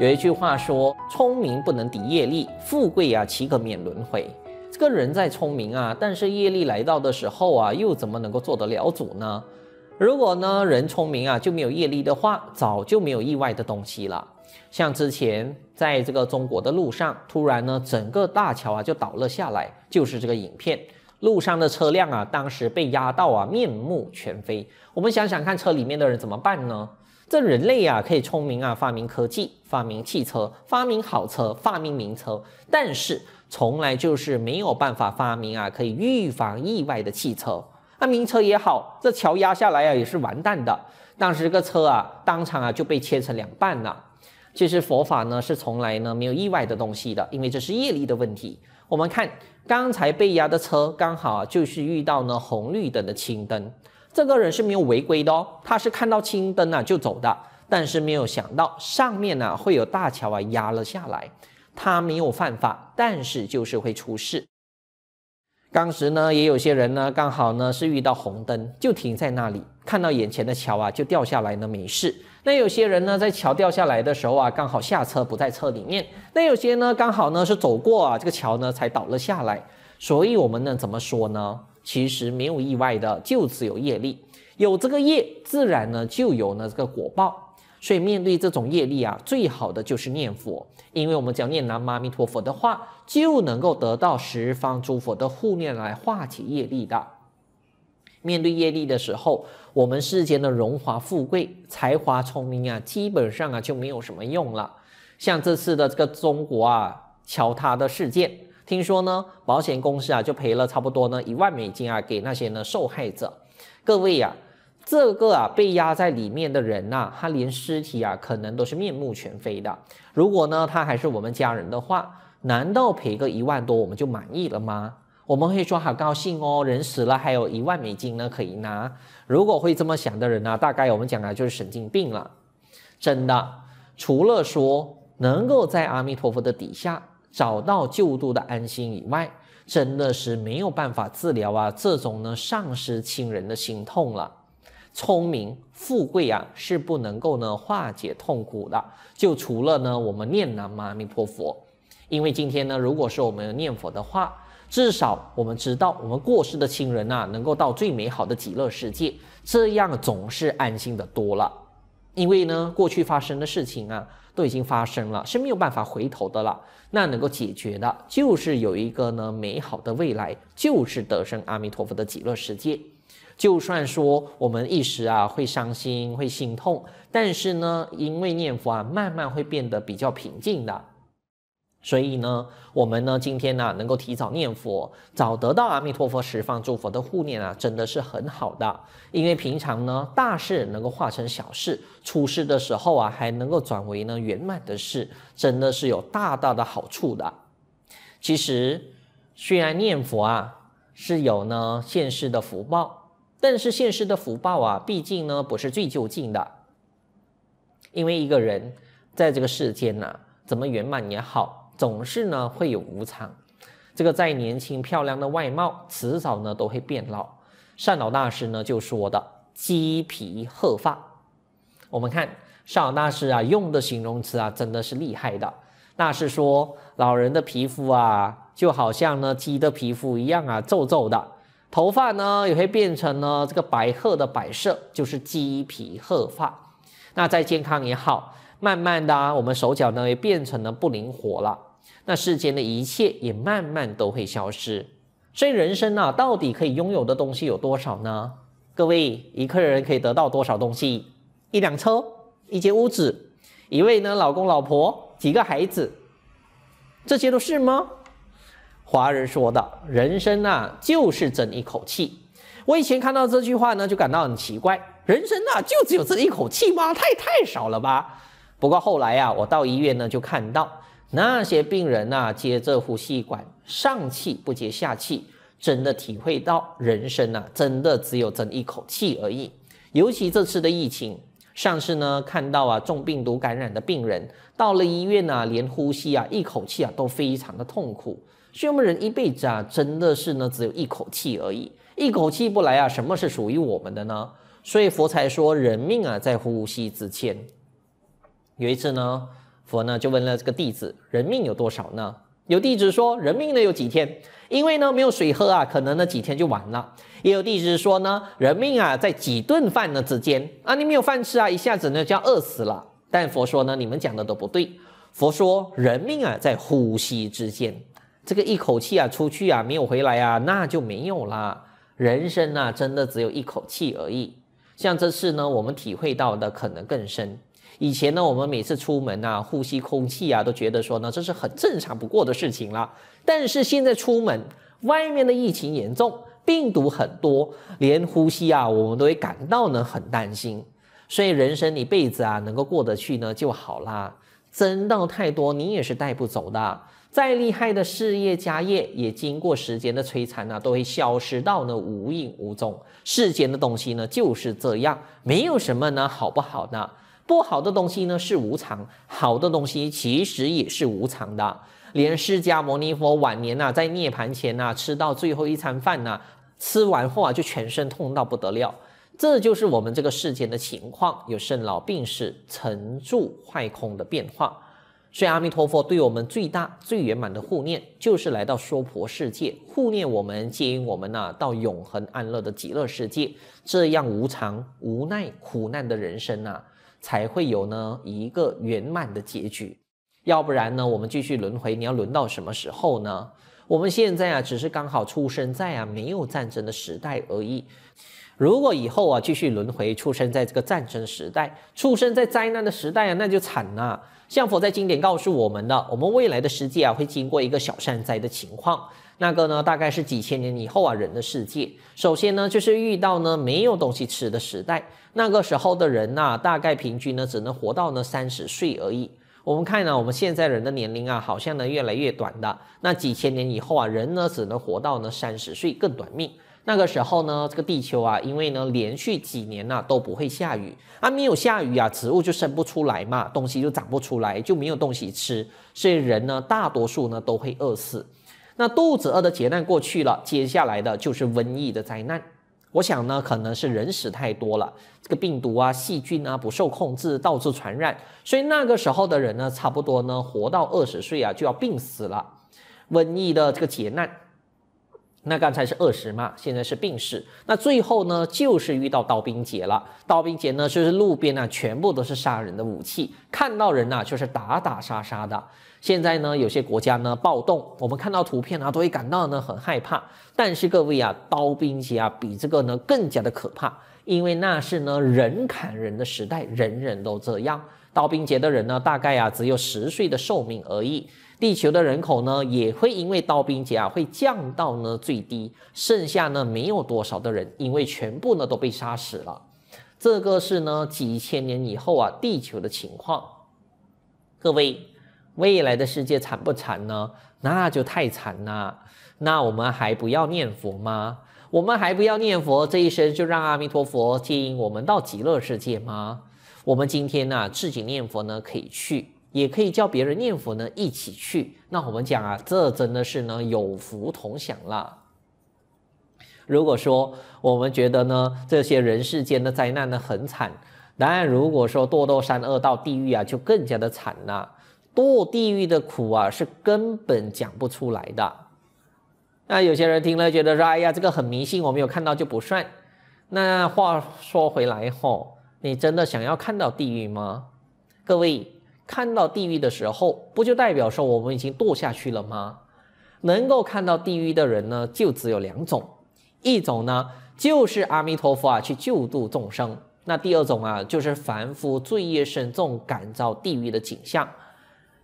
有一句话说：“聪明不能抵业力，富贵啊岂可免轮回？这个人在聪明啊，但是业力来到的时候啊，又怎么能够做得了主呢？如果呢人聪明啊就没有业力的话，早就没有意外的东西了。像之前在这个中国的路上，突然呢整个大桥啊就倒了下来，就是这个影片路上的车辆啊，当时被压到啊面目全非。我们想想看，车里面的人怎么办呢？”这人类啊，可以聪明啊，发明科技，发明汽车，发明好车，发明名车，但是从来就是没有办法发明啊，可以预防意外的汽车。那名车也好，这桥压下来啊，也是完蛋的。当时这个车啊，当场啊就被切成两半了。其实佛法呢，是从来呢没有意外的东西的，因为这是业力的问题。我们看刚才被压的车，刚好啊、就是遇到呢红绿灯的青灯。这个人是没有违规的哦，他是看到青灯啊就走的，但是没有想到上面呢会有大桥啊压了下来，他没有犯法，但是就是会出事。当时呢也有些人呢刚好呢是遇到红灯就停在那里，看到眼前的桥啊就掉下来呢没事。那有些人呢在桥掉下来的时候啊刚好下车不在车里面，那有些呢刚好呢是走过啊这个桥呢才倒了下来，所以我们呢怎么说呢？其实没有意外的，就只有业力，有这个业，自然呢就有呢这个果报。所以面对这种业力啊，最好的就是念佛，因为我们讲念南无阿弥陀佛的话，就能够得到十方诸佛的护念来化解业力的。面对业力的时候，我们世间的荣华富贵、才华聪明啊，基本上啊就没有什么用了。像这次的这个中国啊，桥塌的事件。听说呢，保险公司啊就赔了差不多呢一万美金啊给那些呢受害者。各位呀，这个啊被压在里面的人呐，他连尸体啊可能都是面目全非的。如果呢他还是我们家人的话，难道赔个一万多我们就满意了吗？我们会说好高兴哦，人死了还有一万美金呢可以拿。如果会这么想的人呢，大概我们讲啊就是神经病了。真的，除了说能够在阿弥陀佛的底下。找到救度的安心以外，真的是没有办法治疗啊！这种呢，丧失亲人的心痛了，聪明富贵啊，是不能够呢化解痛苦的。就除了呢，我们念南无阿弥陀佛，因为今天呢，如果说我们念佛的话，至少我们知道我们过世的亲人呐，能够到最美好的极乐世界，这样总是安心的多了。因为呢，过去发生的事情啊，都已经发生了，是没有办法回头的了。那能够解决的，就是有一个呢美好的未来，就是得生阿弥陀佛的极乐世界。就算说我们一时啊会伤心、会心痛，但是呢，因为念佛啊，慢慢会变得比较平静的。所以呢，我们呢今天呢能够提早念佛，早得到阿弥陀佛十方诸佛的护念啊，真的是很好的。因为平常呢大事能够化成小事，出事的时候啊还能够转为呢圆满的事，真的是有大大的好处的。其实虽然念佛啊是有呢现世的福报，但是现世的福报啊，毕竟呢不是最究竟的。因为一个人在这个世间呢，怎么圆满也好。总是呢会有无常，这个再年轻漂亮的外貌，迟早呢都会变老。善导大师呢就说的鸡皮鹤发。我们看善导大师啊用的形容词啊真的是厉害的。那是说老人的皮肤啊就好像呢鸡的皮肤一样啊皱皱的，头发呢也会变成呢这个白鹤的白色，就是鸡皮鹤发。那再健康也好，慢慢的啊我们手脚呢也变成了不灵活了。那世间的一切也慢慢都会消失，所以人生啊，到底可以拥有的东西有多少呢？各位，一个人可以得到多少东西？一辆车，一间屋子，一位呢老公老婆，几个孩子，这些都是吗？华人说的，人生啊，就是争一口气。我以前看到这句话呢，就感到很奇怪，人生啊，就只有这一口气吗？太太少了吧？不过后来啊，我到医院呢，就看到。那些病人呐，接这呼吸管，上气不接下气，真的体会到人生呐，真的只有争一口气而已。尤其这次的疫情，上次呢看到啊，重病毒感染的病人到了医院呢，连呼吸啊，一口气啊，都非常的痛苦。所以我们人一辈子啊，真的是呢，只有一口气而已，一口气不来啊，什么是属于我们的呢？所以佛才说，人命啊，在呼吸之间。有一次呢。佛呢就问了这个弟子：“人命有多少呢？”有弟子说：“人命呢有几天，因为呢没有水喝啊，可能呢几天就完了。”也有弟子说呢：“人命啊在几顿饭呢之间啊，你没有饭吃啊，一下子呢就要饿死了。”但佛说呢：“你们讲的都不对。”佛说：“人命啊在呼吸之间，这个一口气啊出去啊没有回来啊那就没有啦。人生啊真的只有一口气而已。像这次呢，我们体会到的可能更深。”以前呢，我们每次出门啊，呼吸空气啊，都觉得说呢，这是很正常不过的事情了。但是现在出门，外面的疫情严重，病毒很多，连呼吸啊，我们都会感到呢很担心。所以人生一辈子啊，能够过得去呢就好啦。争到太多，你也是带不走的。再厉害的事业家业，也经过时间的摧残呢，都会消失到呢无影无踪。世间的东西呢就是这样，没有什么呢好不好呢？不好的东西呢是无常，好的东西其实也是无常的。连释迦牟尼佛晚年呐，在涅盘前呐，吃到最后一餐饭呢，吃完后啊，就全身痛到不得了。这就是我们这个世间的情况，有生老病死、成住坏空的变化。所以阿弥陀佛对我们最大最圆满的护念，就是来到娑婆世界护念我们，接引我们呐到永恒安乐的极乐世界。这样无常、无奈、苦难的人生呐。才会有呢一个圆满的结局，要不然呢，我们继续轮回，你要轮到什么时候呢？我们现在啊，只是刚好出生在啊没有战争的时代而已。如果以后啊继续轮回，出生在这个战争时代，出生在灾难的时代啊，那就惨了。像佛在经典告诉我们的，我们未来的世界啊，会经过一个小善灾的情况。那个呢，大概是几千年以后啊，人的世界。首先呢，就是遇到呢没有东西吃的时代。那个时候的人呐，大概平均呢只能活到呢三十岁而已。我们看呢，我们现在人的年龄啊，好像呢越来越短的。那几千年以后啊，人呢只能活到呢三十岁，更短命。那个时候呢，这个地球啊，因为呢连续几年呢都不会下雨，啊没有下雨啊，植物就生不出来嘛，东西就长不出来，就没有东西吃，所以人呢大多数呢都会饿死。那肚子饿的劫难过去了，接下来的就是瘟疫的灾难。我想呢，可能是人死太多了，这个病毒啊、细菌啊不受控制，到处传染，所以那个时候的人呢，差不多呢活到二十岁啊就要病死了。瘟疫的这个劫难。那刚才是二十嘛，现在是病逝。那最后呢，就是遇到刀兵劫了。刀兵劫呢，就是路边呢全部都是杀人的武器，看到人呐，就是打打杀杀的。现在呢，有些国家呢暴动，我们看到图片啊，都会感到呢很害怕。但是各位啊，刀兵劫啊比这个呢更加的可怕，因为那是呢人砍人的时代，人人都这样。刀兵劫的人呢，大概啊只有十岁的寿命而已。地球的人口呢，也会因为刀兵劫啊，会降到呢最低，剩下呢没有多少的人，因为全部呢都被杀死了。这个是呢几千年以后啊地球的情况。各位，未来的世界惨不惨呢？那就太惨了。那我们还不要念佛吗？我们还不要念佛，这一生就让阿弥陀佛接引我们到极乐世界吗？我们今天呢自己念佛呢可以去。也可以叫别人念佛呢，一起去。那我们讲啊，这真的是呢有福同享了。如果说我们觉得呢，这些人世间的灾难呢很惨，当然如果说堕落三恶到地狱啊，就更加的惨了。堕地狱的苦啊，是根本讲不出来的。那有些人听了觉得说：“哎呀，这个很迷信，我没有看到就不算。”那话说回来吼，你真的想要看到地狱吗？各位。看到地狱的时候，不就代表说我们已经堕下去了吗？能够看到地狱的人呢，就只有两种，一种呢就是阿弥陀佛啊去救度众生，那第二种啊就是凡夫罪业深重，感召地狱的景象。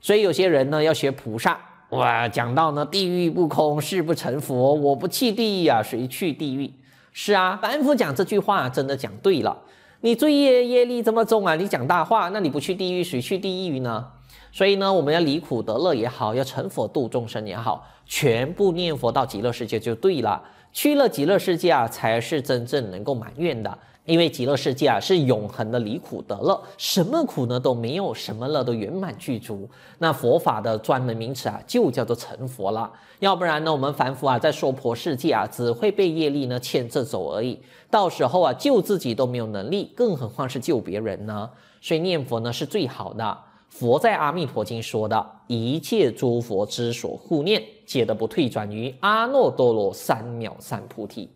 所以有些人呢要学菩萨，哇，讲到呢地狱不空，誓不成佛。我不弃地狱啊，谁去地狱？是啊，凡夫讲这句话真的讲对了。你罪业业力这么重啊！你讲大话，那你不去地狱，谁去地狱呢？所以呢，我们要离苦得乐也好，要成佛度众生也好，全部念佛到极乐世界就对了。去了极乐世界啊，才是真正能够满愿的。因为极乐世界啊是永恒的离苦得乐，什么苦呢都没有，什么乐都圆满具足。那佛法的专门名词啊就叫做成佛了。要不然呢，我们凡夫啊在娑婆世界啊只会被业力呢牵着走而已，到时候啊救自己都没有能力，更何况是救别人呢？所以念佛呢是最好的。佛在《阿弥陀经》说的一切诸佛之所护念，皆得不退转于阿耨多罗三藐三菩提。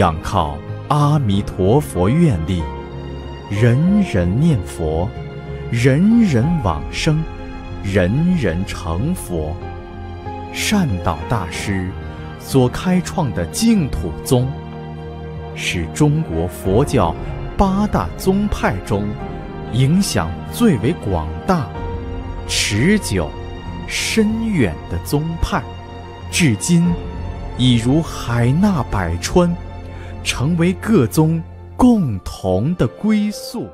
仰靠阿弥陀佛愿力，人人念佛，人人往生，人人成佛。善导大师所开创的净土宗，是中国佛教八大宗派中影响最为广大、持久、深远的宗派，至今已如海纳百川。成为各宗共同的归宿。